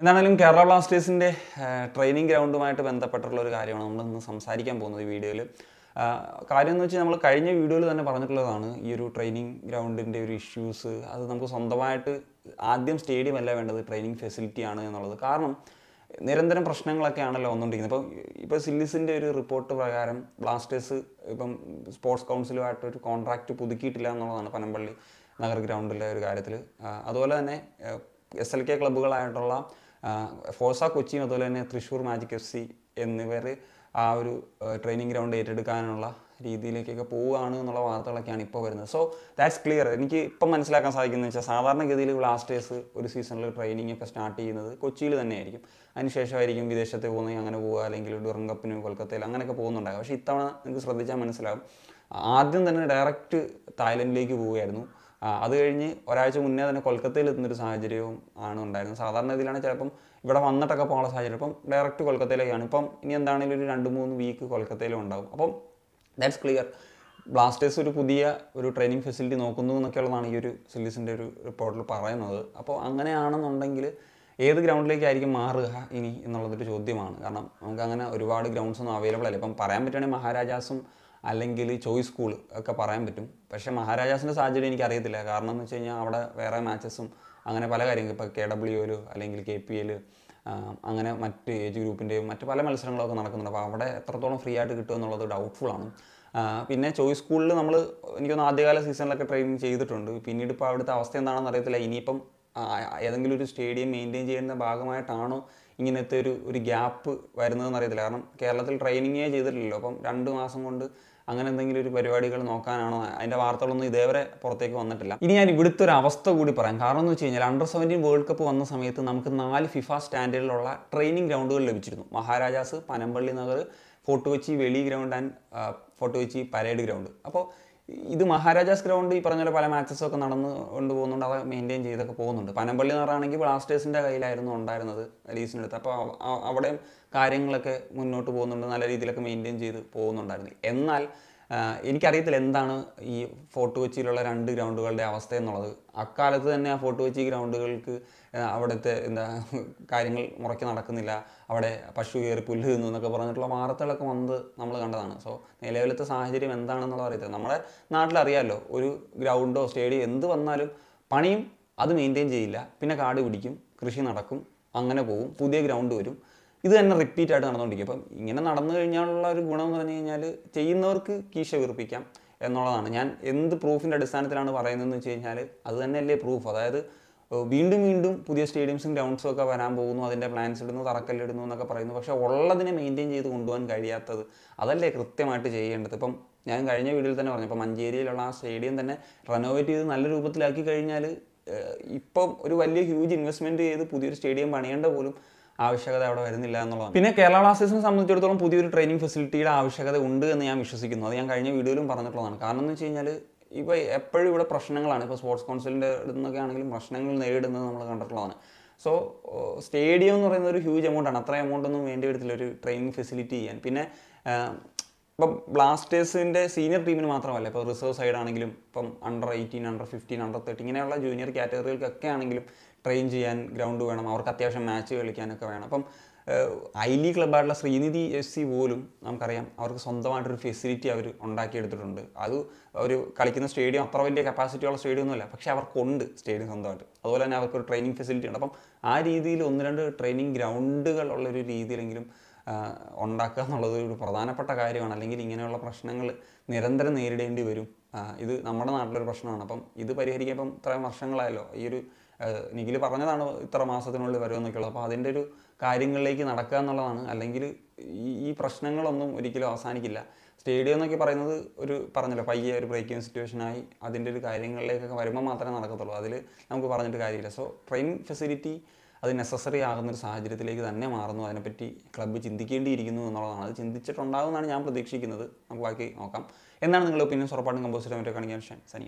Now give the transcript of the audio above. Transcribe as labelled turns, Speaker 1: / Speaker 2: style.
Speaker 1: എന്താണെങ്കിലും കേരള ബ്ലാസ്റ്റേഴ്സിൻ്റെ ട്രെയിനിങ് ഗ്രൗണ്ടുമായിട്ട് ബന്ധപ്പെട്ടുള്ള ഒരു കാര്യമാണ് നമ്മൾ ഇന്ന് സംസാരിക്കാൻ പോകുന്നത് ഈ വീഡിയോയിൽ കാര്യം എന്ന് വെച്ചാൽ നമ്മൾ കഴിഞ്ഞ വീഡിയോയിൽ തന്നെ പറഞ്ഞിട്ടുള്ളതാണ് ഈ ഒരു ട്രെയിനിങ് ഗ്രൗണ്ടിൻ്റെ ഒരു ഇഷ്യൂസ് അത് നമുക്ക് സ്വന്തമായിട്ട് ആദ്യം സ്റ്റേഡിയം അല്ല വേണ്ടത് ട്രെയിനിങ് ആണ് എന്നുള്ളത് കാരണം നിരന്തരം പ്രശ്നങ്ങളൊക്കെയാണല്ലോ വന്നുകൊണ്ടിരിക്കുന്നത് ഇപ്പം ഇപ്പോൾ സില്ലിസിൻ്റെ ഒരു റിപ്പോർട്ട് പ്രകാരം ബ്ലാസ്റ്റേഴ്സ് ഇപ്പം സ്പോർട്സ് കൗൺസിലുമായിട്ട് ഒരു കോൺട്രാക്റ്റ് പുതുക്കിയിട്ടില്ല എന്നുള്ളതാണ് പനമ്പള്ളി നഗർ ഗ്രൗണ്ടിലെ ഒരു കാര്യത്തിൽ അതുപോലെ തന്നെ എസ് എൽ കെ ക്ലബ്ബുകളായിട്ടുള്ള ഫോസ കൊച്ചിയും അതുപോലെ തന്നെ തൃശ്ശൂർ മാജിക് എഫ് സി എന്നിവർ ആ ഒരു ട്രെയിനിങ് ഗ്രൗണ്ട് ഏറ്റെടുക്കാനുള്ള രീതിയിലേക്കൊക്കെ പോവുകയാണ് എന്നുള്ള വാർത്തകളൊക്കെയാണ് ഇപ്പോൾ വരുന്നത് സോ ദാറ്റ്സ് ക്ലിയർ എനിക്ക് ഇപ്പം മനസ്സിലാക്കാൻ സാധിക്കുന്നത് വെച്ചാൽ സാധാരണഗതിയിൽ ബ്ലാസ്റ്റേഴ്സ് ഒരു സീസണിൽ ട്രെയിനിങ് ഒക്കെ സ്റ്റാർട്ട് ചെയ്യുന്നത് കൊച്ചിയിൽ തന്നെയായിരിക്കും അതിനുശേഷമായിരിക്കും വിദേശത്ത് പോകുന്നത് അങ്ങനെ പോവുക അല്ലെങ്കിൽ ഡുറം കപ്പിന് കൊൽക്കത്തയിൽ അങ്ങനെയൊക്കെ പോകുന്നുണ്ടാകും പക്ഷേ ഇത്തവണ നിങ്ങൾക്ക് ശ്രദ്ധിച്ചാൽ മനസ്സിലാകും ആദ്യം തന്നെ ഡയറക്റ്റ് തായ്ലൻഡിലേക്ക് പോവുകയായിരുന്നു അത് കഴിഞ്ഞ് ഒരാഴ്ച മുന്നേ തന്നെ കൊൽക്കത്തയിൽ എത്തുന്നൊരു സാഹചര്യവും ആണ് ഉണ്ടായിരുന്നത് സാധാരണ ഇതിലാണ് ചിലപ്പം ഇവിടെ വന്നിട്ടൊക്കെ പോകാനുള്ള സാഹചര്യം ഇപ്പം ഡയറക്റ്റ് കൊൽക്കത്തയിലേക്കാണ് ഇപ്പം ഇനി എന്താണെങ്കിലും ഒരു രണ്ട് മൂന്ന് വീക്ക് കൊൽക്കത്തയിലും ഉണ്ടാകും അപ്പം ദാറ്റ്സ് ക്ലിയർ ബ്ലാസ്റ്റേഴ്സ് ഒരു പുതിയ ഒരു ട്രെയിനിങ് ഫെസിലിറ്റി നോക്കുന്നു എന്നൊക്കെയുള്ളതാണ് ഈ ഒരു സില്ലീസിൻ്റെ ഒരു റിപ്പോർട്ടിൽ പറയുന്നത് അപ്പോൾ അങ്ങനെയാണെന്നുണ്ടെങ്കിൽ ഏത് ഗ്രൗണ്ടിലേക്കായിരിക്കും മാറുക ഇനി എന്നുള്ളതൊരു ചോദ്യമാണ് കാരണം നമുക്ക് അങ്ങനെ ഒരുപാട് ഗ്രൗണ്ട്സൊന്നും അവൈലബിൾ അല്ല ഇപ്പം പറയാൻ പറ്റുകയാണെങ്കിൽ മഹാരാജാസും അല്ലെങ്കിൽ ചോയ്സ് സ്കൂൾ ഒക്കെ പറയാൻ പറ്റും പക്ഷേ മഹാരാജാസിൻ്റെ സാഹചര്യം അറിയത്തില്ല കാരണം എന്ന് വെച്ച് കഴിഞ്ഞാൽ അവിടെ വേറെ മാച്ചസും അങ്ങനെ പല കാര്യങ്ങളും ഇപ്പോൾ കെ ഡബ്ല്യുല് അല്ലെങ്കിൽ കെ പി എല് അങ്ങനെ മറ്റ് ഏജ് ഗ്രൂപ്പിൻ്റെയും മറ്റ് പല മത്സരങ്ങളൊക്കെ നടക്കുന്നുണ്ട് അപ്പോൾ അവിടെ എത്രത്തോളം ഫ്രീ ആയിട്ട് എന്നുള്ളത് ഡൗട്ട്ഫുള്ളാണ് പിന്നെ ചോയ്സ് സ്കൂളിൽ നമ്മൾ എനിക്കൊന്ന് ആദ്യകാല സീസണിലൊക്കെ ട്രെയിനിങ് ചെയ്തിട്ടുണ്ട് പിന്നീട് ഇപ്പോൾ അവിടുത്തെ അവസ്ഥ എന്താണെന്ന് അറിയത്തില്ല ഇനിയിപ്പം ഏതെങ്കിലും ഒരു സ്റ്റേഡിയം മെയിൻറ്റെയിൻ ചെയ്യുന്ന ഭാഗമായിട്ടാണോ ഇങ്ങനത്തെ ഒരു ഒരു ഗ്യാപ്പ് വരുന്നതെന്ന് അറിയത്തില്ല കാരണം കേരളത്തിൽ ട്രെയിനിങ്ങേ ചെയ്തിട്ടില്ലല്ലോ അപ്പം രണ്ട് മാസം കൊണ്ട് അങ്ങനെ എന്തെങ്കിലും ഒരു പരിപാടികൾ നോക്കാനാണോ അതിൻ്റെ വാർത്തകളൊന്നും ഇതേവരെ പുറത്തേക്ക് വന്നിട്ടില്ല ഇനി ഞാൻ ഇവിടുത്തെ ഒരു അവസ്ഥ കൂടി പറയാം കാരണം എന്ന് വെച്ച് കഴിഞ്ഞാൽ അണ്ടർ സെവൻറ്റീൻ വേൾഡ് കപ്പ് വന്ന സമയത്ത് നമുക്ക് നാല് ഫിഫ സ്റ്റാൻഡേർഡിലുള്ള ട്രെയിനിങ് ഗ്രൗണ്ടുകൾ ലഭിച്ചിരുന്നു Maharajas Panampilly Nagar Fort Kochi Veli ground and Fort Kochi parade ground അപ്പോൾ ഇത് മഹാരാജാസ് ഗ്രൗണ്ട് ഈ പറഞ്ഞ പല മാച്ചസൊക്കെ ഒക്കെ കൊണ്ട് പോകുന്നുണ്ട് അത് മെയിൻറ്റെയിൻ ചെയ്തൊക്കെ പോകുന്നുണ്ട് പനമ്പള്ളി എന്ന് പറയുകയാണെങ്കിൽ ബ്ലാസ്റ്റേഴ്സിൻ്റെ കയ്യിലായിരുന്നു ഉണ്ടായിരുന്നത് ലീസിനടുത്ത് അപ്പോൾ അവിടെയും കാര്യങ്ങളൊക്കെ മുന്നോട്ട് പോകുന്നുണ്ട് നല്ല രീതിയിലൊക്കെ മെയിൻറ്റെയിൻ ചെയ്ത് പോകുന്നുണ്ടായിരുന്നു എന്നാൽ എനിക്കറിയത്തില്ല എന്താണ് ഈ ഫോർട്ട് കൊച്ചിയിലുള്ള രണ്ട് ഗ്രൗണ്ടുകളുടെ അവസ്ഥ എന്നുള്ളത് അക്കാലത്ത് തന്നെ ആ ഫോർട്ട് കൊച്ചി ഗ്രൗണ്ടുകൾക്ക് അവിടുത്തെ എന്താ കാര്യങ്ങൾ മുറയ്ക്ക് നടക്കുന്നില്ല അവിടെ പശു കയറി പുല്ല് തിന്നു എന്നൊക്കെ പറഞ്ഞിട്ടുള്ള വാർത്തകളൊക്കെ വന്നത് നമ്മൾ കണ്ടതാണ് സോ നിലവിലത്തെ സാഹചര്യം എന്താണെന്നുള്ളത് അറിയത്തില്ല നമ്മുടെ നാട്ടിലറിയാമല്ലോ ഒരു ഗ്രൗണ്ടോ സ്റ്റേഡിയം എന്ത് വന്നാലും പണിയും അത് മെയിൻറ്റെയിൻ ചെയ്യില്ല പിന്നെ കാട് പിടിക്കും കൃഷി നടക്കും അങ്ങനെ പോകും പുതിയ ഗ്രൗണ്ട് വരും ഇത് തന്നെ റിപ്പീറ്റ് ആയിട്ട് നടന്നുകൊണ്ടിരിക്കും അപ്പം ഇങ്ങനെ നടന്നു കഴിഞ്ഞാലുള്ള ഒരു ഗുണം എന്ന് പറഞ്ഞു കഴിഞ്ഞാൽ ചെയ്യുന്നവർക്ക് കീശ വീർപ്പിക്കാം എന്നുള്ളതാണ് ഞാൻ എന്ത് പ്രൂഫിൻ്റെ അടിസ്ഥാനത്തിലാണ് പറയുന്നതെന്ന് വെച്ച് കഴിഞ്ഞാൽ അത് തന്നെയല്ലേ പ്രൂഫ് അതായത് വീണ്ടും വീണ്ടും പുതിയ സ്റ്റേഡിയംസും ഗ്രൗണ്ട്സും ഒക്കെ വരാൻ പോകുന്നു അതിൻ്റെ പ്ലാൻസ് ഇടുന്നു തറക്കല്ലിടുന്നു എന്നൊക്കെ പറയുന്നു പക്ഷേ ഉള്ളതിനെ മെയിൻറ്റെയിൻ ചെയ്ത് കൊണ്ടുപോകാൻ കഴിയാത്തത് അതല്ലേ കൃത്യമായിട്ട് ചെയ്യേണ്ടത് ഇപ്പം ഞാൻ കഴിഞ്ഞ വീഡിയോയിൽ തന്നെ പറഞ്ഞു ഇപ്പം മഞ്ചേരിയിലുള്ള ആ സ്റ്റേഡിയം തന്നെ റെനോവേറ്റ് ചെയ്ത് നല്ല രൂപത്തിലാക്കി കഴിഞ്ഞാൽ ഇപ്പം ഒരു വലിയ ഹ്യൂജ് ഇൻവെസ്റ്റ്മെൻറ്റ് ചെയ്ത് പുതിയൊരു സ്റ്റേഡിയം പണിയേണ്ട പോലും ആവശ്യകത അവിടെ വരുന്നില്ല എന്നുള്ളതാണ് പിന്നെ കേരള ബ്ലാസ്റ്റേഴ്സിനെ സംബന്ധിച്ചിടത്തോളം പുതിയൊരു ട്രെയിനിങ് ഫെസിലിറ്റിയുടെ ആവശ്യകത ഉണ്ട് എന്ന് ഞാൻ വിശ്വസിക്കുന്നു അത് ഞാൻ കഴിഞ്ഞ വീഡിയോയിലും പറഞ്ഞിട്ടുള്ളതാണ് കാരണം എന്ന് വെച്ച് കഴിഞ്ഞാൽ ഇപ്പോൾ എപ്പോഴും ഇവിടെ പ്രശ്നങ്ങളാണ് ഇപ്പോൾ സ്പോർട്സ് കൗൺസിലിൻ്റെ അടുത്തൊക്കെ ആണെങ്കിലും പ്രശ്നങ്ങൾ നേരിടുന്നത് നമ്മൾ കണ്ടിട്ടുള്ളതാണ് സോ സ്റ്റേഡിയം എന്ന് പറയുന്നത് ഒരു ഹ്യൂജ് ആണ് അത്ര എമൗണ്ട് ഒന്നും വേണ്ടി വരത്തില്ല ഒരു ട്രെയിനിങ് ഫെസിലിറ്റി ചെയ്യാൻ പിന്നെ ഇപ്പം ബ്ലാസ്റ്റേഴ്സിൻ്റെ സീനിയർ ടീമിന് മാത്രമല്ല ഇപ്പോൾ റിസർവ് സൈഡ് ആണെങ്കിലും ഇപ്പം under eighteen under fifteen under thirty ഇങ്ങനെയുള്ള ജൂനിയർ കാറ്റഗറികൾക്കൊക്കെ ആണെങ്കിലും ട്രെയിൻ ചെയ്യാൻ ഗ്രൗണ്ട് വേണം അവർക്ക് അത്യാവശ്യം മാച്ച് കളിക്കാനൊക്കെ വേണം അപ്പം ഐ ലീഗ് ക്ലബായിട്ടുള്ള ശ്രീനിധി എഫ് സി പോലും നമുക്കറിയാം അവർക്ക് സ്വന്തമായിട്ടൊരു ഫെസിലിറ്റി അവർ ഉണ്ടാക്കിയെടുത്തിട്ടുണ്ട് അത് ഒരു കളിക്കുന്ന സ്റ്റേഡിയം അത്ര വലിയ കപ്പാസിറ്റി ഉള്ള സ്റ്റേഡിയം ഒന്നുമല്ല പക്ഷേ അവർക്കുണ്ട് സ്റ്റേഡിയം സ്വന്തമായിട്ട് അതുപോലെ തന്നെ അവർക്കൊരു ട്രെയിനിങ് ഫെസിലിറ്റി ഉണ്ട് അപ്പം ആ രീതിയിൽ ഒന്ന് രണ്ട് ട്രെയിനിങ് ഗ്രൗണ്ടുകൾ ഉള്ളൊരു രീതിയിലെങ്കിലും ഉണ്ടാക്കുക എന്നുള്ളത് ഒരു പ്രധാനപ്പെട്ട കാര്യമാണ് അല്ലെങ്കിൽ ഇങ്ങനെയുള്ള പ്രശ്നങ്ങൾ നിരന്തരം നേരിടേണ്ടി വരും ഇത് നമ്മുടെ നാട്ടിലൊരു പ്രശ്നമാണ് അപ്പം ഇത് പരിഹരിക്കാൻ ഇപ്പം ഇത്രയും വർഷങ്ങളായല്ലോ ഈ ഒരു നിഖിൽ പറഞ്ഞതാണ് ഇത്ര മാസത്തിനുള്ളിൽ വരുമെന്നൊക്കെയുള്ളത് അപ്പോൾ അതിൻ്റെ ഒരു കാര്യങ്ങളിലേക്ക് നടക്കുക എന്നുള്ളതാണ് അല്ലെങ്കിൽ ഈ പ്രശ്നങ്ങളൊന്നും ഒരിക്കലും അവസാനിക്കില്ല സ്റ്റേഡിയം എന്നൊക്കെ പറയുന്നത് ഒരു പറഞ്ഞല്ലോ പയ്യ ഒരു ബ്രേക്കിംഗ് സിറ്റുവേഷനായി അതിൻ്റെ ഒരു കാര്യങ്ങളിലേക്കൊക്കെ വരുമ്പോൾ മാത്രമേ നടക്കത്തുള്ളൂ അതിൽ നമുക്ക് പറഞ്ഞിട്ട് കാര്യമില്ല സോ ട്രെയിൻ ഫെസിലിറ്റി അത് നെസസറി ആകുന്ന ഒരു സാഹചര്യത്തിലേക്ക് തന്നെ മാറുന്നു അതിനെപ്പറ്റി ക്ലബ്ബ് ചിന്തിക്കേണ്ടിയിരിക്കുന്നു എന്നുള്ളതാണ് അത് ചിന്തിച്ചിട്ടുണ്ടാകുമെന്നാണ് ഞാൻ പ്രതീക്ഷിക്കുന്നത് നമുക്ക് ബാക്കി നോക്കാം എന്താണ് നിങ്ങളുടെ ഒപ്പീനിയൻസ് ഉറപ്പായിട്ടും കമ്പോസിറ്റർ മറ്റേ കാണിക്കാൻ സനി